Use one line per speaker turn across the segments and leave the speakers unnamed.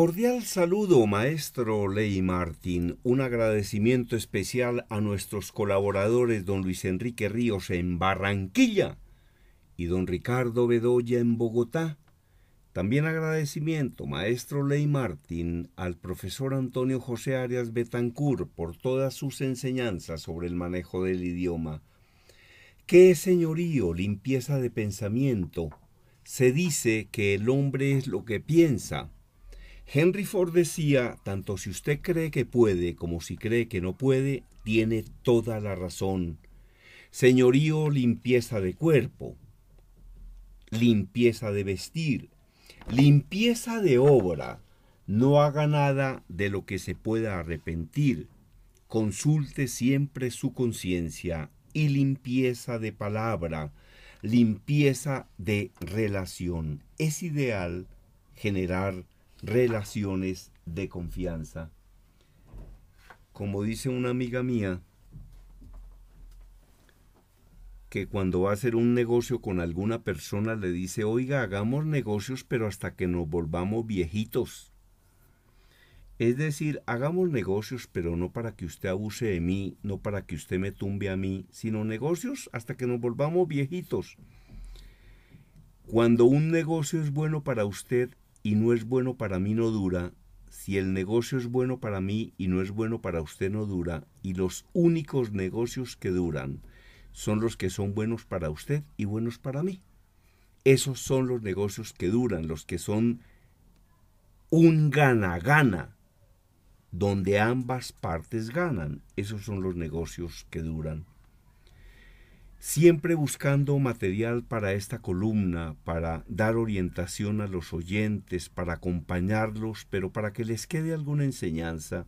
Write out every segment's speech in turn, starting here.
Cordial saludo, maestro Ley Martín. Un agradecimiento especial a nuestros colaboradores, don Luis Enrique Ríos en Barranquilla y don Ricardo Bedoya en Bogotá. También agradecimiento, maestro Ley Martín, al profesor Antonio José Arias Betancourt por todas sus enseñanzas sobre el manejo del idioma. ¿Qué señorío, limpieza de pensamiento? Se dice que el hombre es lo que piensa Henry Ford decía, tanto si usted cree que puede como si cree que no puede, tiene toda la razón. Señorío, limpieza de cuerpo, limpieza de vestir, limpieza de obra. No haga nada de lo que se pueda arrepentir. Consulte siempre su conciencia y limpieza de palabra, limpieza de relación. Es ideal generar relaciones de confianza. Como dice una amiga mía, que cuando va a hacer un negocio con alguna persona le dice, oiga, hagamos negocios pero hasta que nos volvamos viejitos. Es decir, hagamos negocios pero no para que usted abuse de mí, no para que usted me tumbe a mí, sino negocios hasta que nos volvamos viejitos. Cuando un negocio es bueno para usted, y no es bueno para mí no dura, si el negocio es bueno para mí y no es bueno para usted no dura, y los únicos negocios que duran son los que son buenos para usted y buenos para mí. Esos son los negocios que duran, los que son un gana-gana, donde ambas partes ganan. Esos son los negocios que duran siempre buscando material para esta columna, para dar orientación a los oyentes, para acompañarlos, pero para que les quede alguna enseñanza.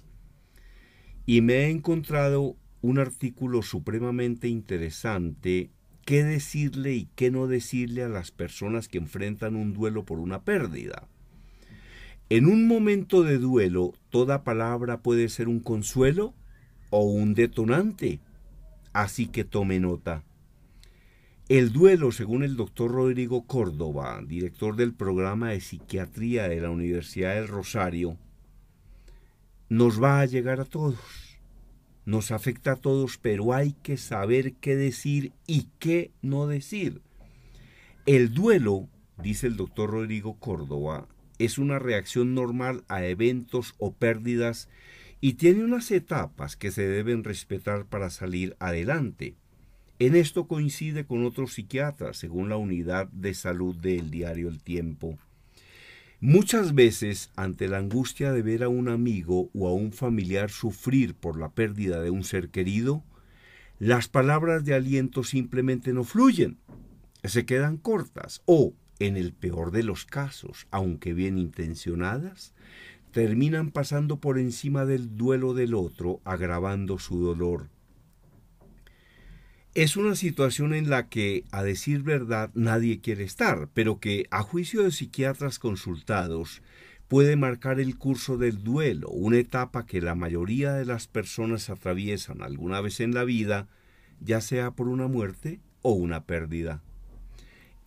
Y me he encontrado un artículo supremamente interesante, qué decirle y qué no decirle a las personas que enfrentan un duelo por una pérdida. En un momento de duelo, toda palabra puede ser un consuelo o un detonante, así que tome nota. El duelo, según el doctor Rodrigo Córdoba, director del programa de psiquiatría de la Universidad del Rosario, nos va a llegar a todos, nos afecta a todos, pero hay que saber qué decir y qué no decir. El duelo, dice el doctor Rodrigo Córdoba, es una reacción normal a eventos o pérdidas y tiene unas etapas que se deben respetar para salir adelante. En esto coincide con otros psiquiatras, según la unidad de salud del diario El Tiempo. Muchas veces, ante la angustia de ver a un amigo o a un familiar sufrir por la pérdida de un ser querido, las palabras de aliento simplemente no fluyen, se quedan cortas o, en el peor de los casos, aunque bien intencionadas, terminan pasando por encima del duelo del otro, agravando su dolor es una situación en la que, a decir verdad, nadie quiere estar, pero que, a juicio de psiquiatras consultados, puede marcar el curso del duelo, una etapa que la mayoría de las personas atraviesan alguna vez en la vida, ya sea por una muerte o una pérdida.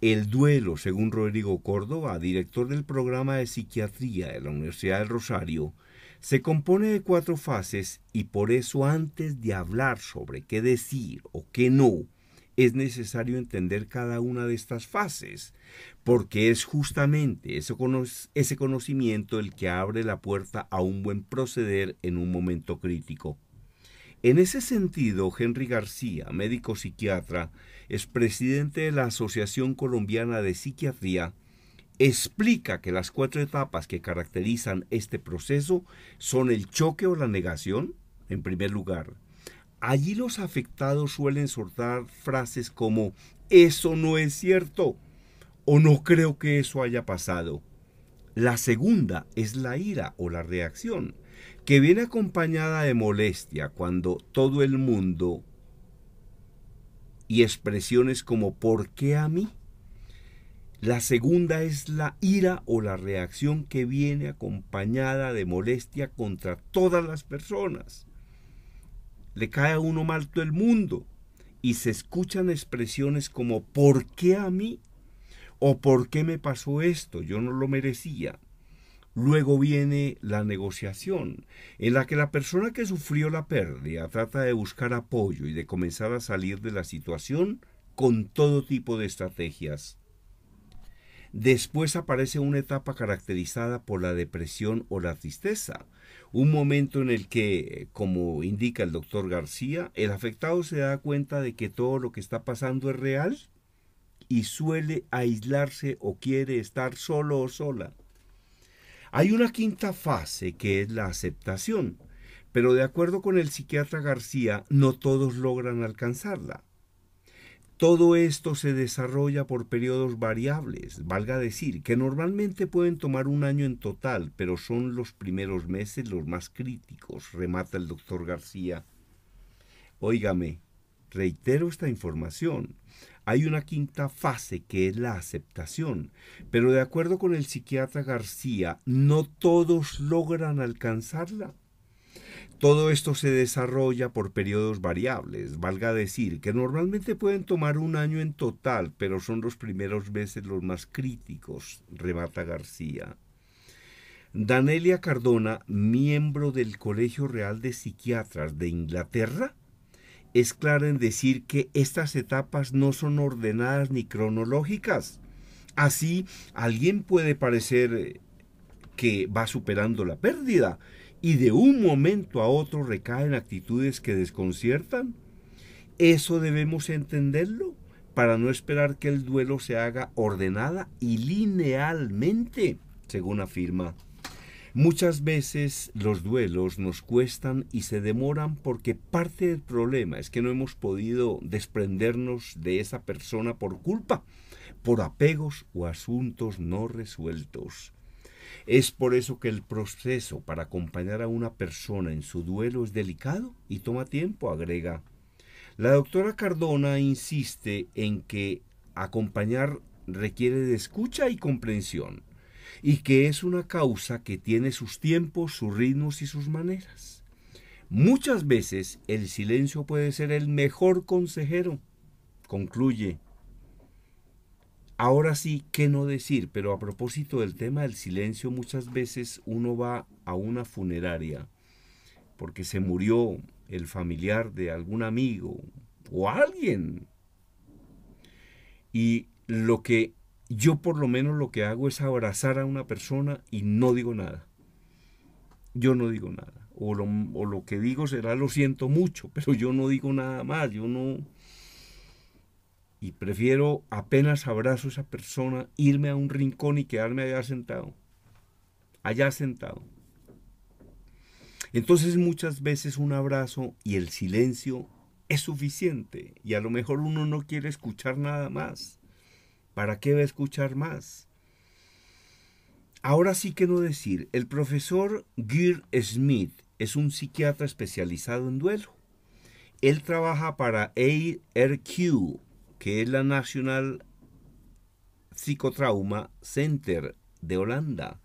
El duelo, según Rodrigo Córdoba, director del programa de psiquiatría de la Universidad del Rosario, se compone de cuatro fases y por eso antes de hablar sobre qué decir o qué no, es necesario entender cada una de estas fases, porque es justamente ese conocimiento el que abre la puerta a un buen proceder en un momento crítico. En ese sentido, Henry García, médico psiquiatra, es presidente de la Asociación Colombiana de Psiquiatría, explica que las cuatro etapas que caracterizan este proceso son el choque o la negación, en primer lugar. Allí los afectados suelen soltar frases como eso no es cierto o no creo que eso haya pasado. La segunda es la ira o la reacción, que viene acompañada de molestia cuando todo el mundo y expresiones como ¿por qué a mí? La segunda es la ira o la reacción que viene acompañada de molestia contra todas las personas. Le cae a uno mal todo el mundo y se escuchan expresiones como ¿por qué a mí? o ¿por qué me pasó esto? Yo no lo merecía. Luego viene la negociación, en la que la persona que sufrió la pérdida trata de buscar apoyo y de comenzar a salir de la situación con todo tipo de estrategias Después aparece una etapa caracterizada por la depresión o la tristeza, un momento en el que, como indica el doctor García, el afectado se da cuenta de que todo lo que está pasando es real y suele aislarse o quiere estar solo o sola. Hay una quinta fase que es la aceptación, pero de acuerdo con el psiquiatra García, no todos logran alcanzarla. Todo esto se desarrolla por periodos variables, valga decir, que normalmente pueden tomar un año en total, pero son los primeros meses los más críticos, remata el doctor García. Óigame, reitero esta información. Hay una quinta fase que es la aceptación, pero de acuerdo con el psiquiatra García, no todos logran alcanzarla. Todo esto se desarrolla por periodos variables, valga decir, que normalmente pueden tomar un año en total, pero son los primeros meses los más críticos, remata García. Danelia Cardona, miembro del Colegio Real de Psiquiatras de Inglaterra, es clara en decir que estas etapas no son ordenadas ni cronológicas. Así, alguien puede parecer eh, que va superando la pérdida, y de un momento a otro recaen actitudes que desconciertan? Eso debemos entenderlo para no esperar que el duelo se haga ordenada y linealmente, según afirma. Muchas veces los duelos nos cuestan y se demoran porque parte del problema es que no hemos podido desprendernos de esa persona por culpa, por apegos o asuntos no resueltos. Es por eso que el proceso para acompañar a una persona en su duelo es delicado y toma tiempo, agrega. La doctora Cardona insiste en que acompañar requiere de escucha y comprensión, y que es una causa que tiene sus tiempos, sus ritmos y sus maneras. Muchas veces el silencio puede ser el mejor consejero, concluye. Ahora sí, ¿qué no decir? Pero a propósito del tema del silencio, muchas veces uno va a una funeraria porque se murió el familiar de algún amigo o alguien. Y lo que yo por lo menos lo que hago es abrazar a una persona y no digo nada. Yo no digo nada. O lo, o lo que digo será lo siento mucho, pero yo no digo nada más. Yo no, y prefiero apenas abrazo a esa persona, irme a un rincón y quedarme allá sentado. Allá sentado. Entonces muchas veces un abrazo y el silencio es suficiente y a lo mejor uno no quiere escuchar nada más. ¿Para qué va a escuchar más? Ahora sí que no decir, el profesor Gir Smith es un psiquiatra especializado en duelo. Él trabaja para ARQ, que es la National Psychotrauma Center de Holanda,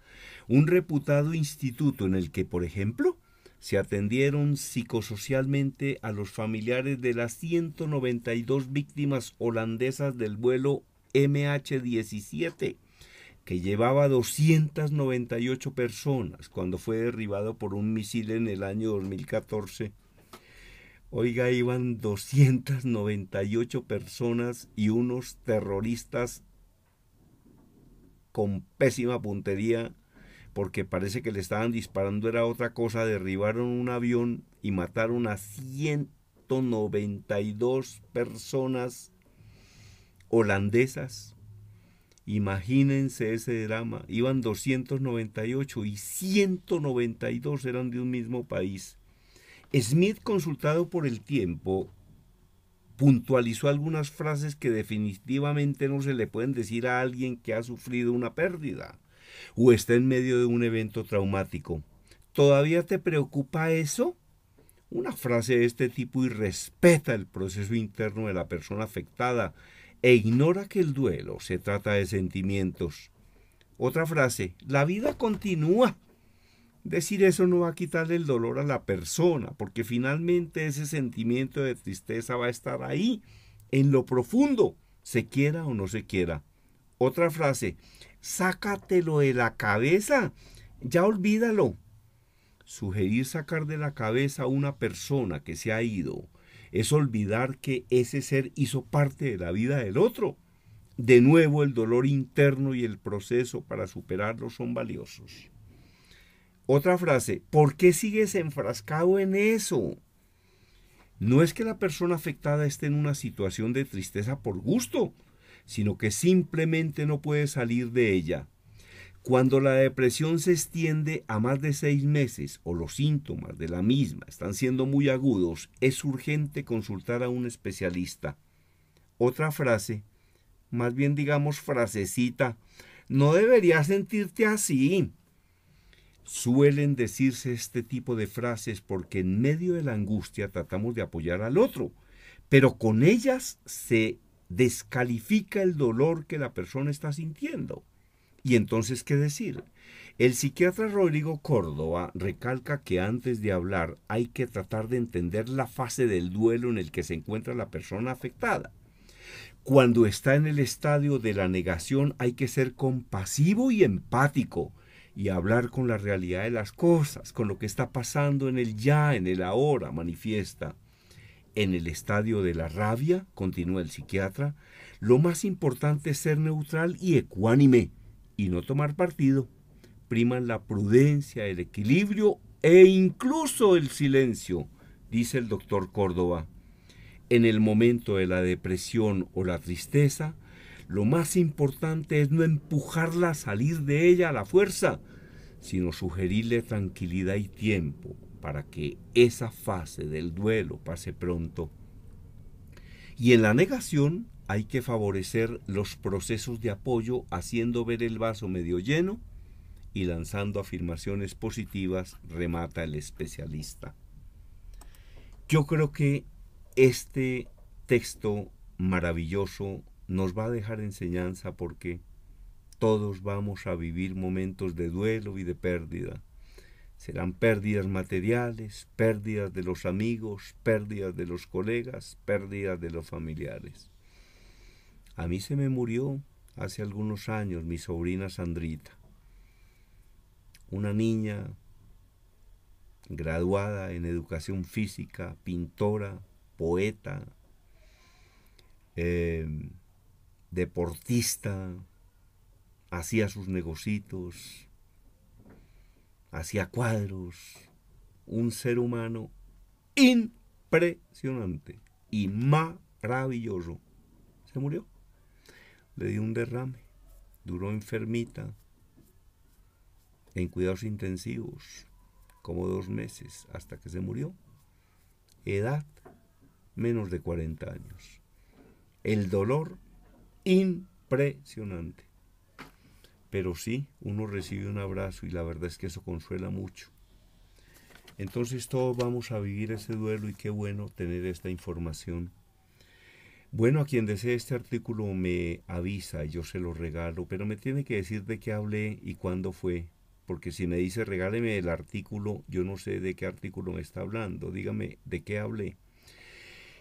un reputado instituto en el que, por ejemplo, se atendieron psicosocialmente a los familiares de las 192 víctimas holandesas del vuelo MH17, que llevaba 298 personas cuando fue derribado por un misil en el año 2014 Oiga, iban 298 personas y unos terroristas con pésima puntería, porque parece que le estaban disparando, era otra cosa, derribaron un avión y mataron a 192 personas holandesas. Imagínense ese drama. Iban 298 y 192 eran de un mismo país. Smith, consultado por el tiempo, puntualizó algunas frases que definitivamente no se le pueden decir a alguien que ha sufrido una pérdida o está en medio de un evento traumático. ¿Todavía te preocupa eso? Una frase de este tipo irrespeta el proceso interno de la persona afectada e ignora que el duelo se trata de sentimientos. Otra frase, la vida continúa. Decir eso no va a quitarle el dolor a la persona, porque finalmente ese sentimiento de tristeza va a estar ahí, en lo profundo, se quiera o no se quiera. Otra frase, sácatelo de la cabeza, ya olvídalo. Sugerir sacar de la cabeza a una persona que se ha ido es olvidar que ese ser hizo parte de la vida del otro. De nuevo, el dolor interno y el proceso para superarlo son valiosos. Otra frase, ¿por qué sigues enfrascado en eso? No es que la persona afectada esté en una situación de tristeza por gusto, sino que simplemente no puede salir de ella. Cuando la depresión se extiende a más de seis meses o los síntomas de la misma están siendo muy agudos, es urgente consultar a un especialista. Otra frase, más bien digamos frasecita, no deberías sentirte así. Suelen decirse este tipo de frases porque en medio de la angustia tratamos de apoyar al otro, pero con ellas se descalifica el dolor que la persona está sintiendo. Y entonces, ¿qué decir? El psiquiatra Rodrigo Córdoba recalca que antes de hablar hay que tratar de entender la fase del duelo en el que se encuentra la persona afectada. Cuando está en el estadio de la negación hay que ser compasivo y empático, y hablar con la realidad de las cosas, con lo que está pasando en el ya, en el ahora, manifiesta. En el estadio de la rabia, continúa el psiquiatra, lo más importante es ser neutral y ecuánime y no tomar partido. Prima la prudencia, el equilibrio e incluso el silencio, dice el doctor Córdoba. En el momento de la depresión o la tristeza, lo más importante es no empujarla a salir de ella a la fuerza, sino sugerirle tranquilidad y tiempo para que esa fase del duelo pase pronto. Y en la negación hay que favorecer los procesos de apoyo haciendo ver el vaso medio lleno y lanzando afirmaciones positivas, remata el especialista. Yo creo que este texto maravilloso nos va a dejar enseñanza porque todos vamos a vivir momentos de duelo y de pérdida. Serán pérdidas materiales, pérdidas de los amigos, pérdidas de los colegas, pérdidas de los familiares. A mí se me murió hace algunos años mi sobrina Sandrita, una niña graduada en educación física, pintora, poeta, eh, deportista, hacía sus negocitos, hacía cuadros, un ser humano impresionante y maravilloso. Se murió. Le dio un derrame. Duró enfermita en cuidados intensivos como dos meses hasta que se murió. Edad menos de 40 años. El dolor impresionante. Pero sí, uno recibe un abrazo y la verdad es que eso consuela mucho. Entonces todos vamos a vivir ese duelo y qué bueno tener esta información. Bueno, a quien desee este artículo me avisa, y yo se lo regalo, pero me tiene que decir de qué hablé y cuándo fue, porque si me dice regáleme el artículo, yo no sé de qué artículo me está hablando, dígame de qué hablé.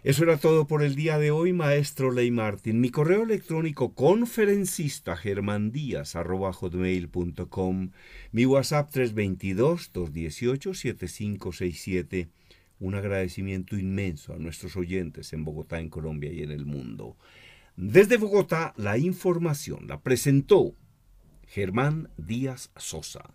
Eso era todo por el día de hoy, maestro Ley Mi correo electrónico conferencista germandías.com, mi WhatsApp 322-218-7567. Un agradecimiento inmenso a nuestros oyentes en Bogotá, en Colombia y en el mundo. Desde Bogotá, la información la presentó Germán Díaz Sosa.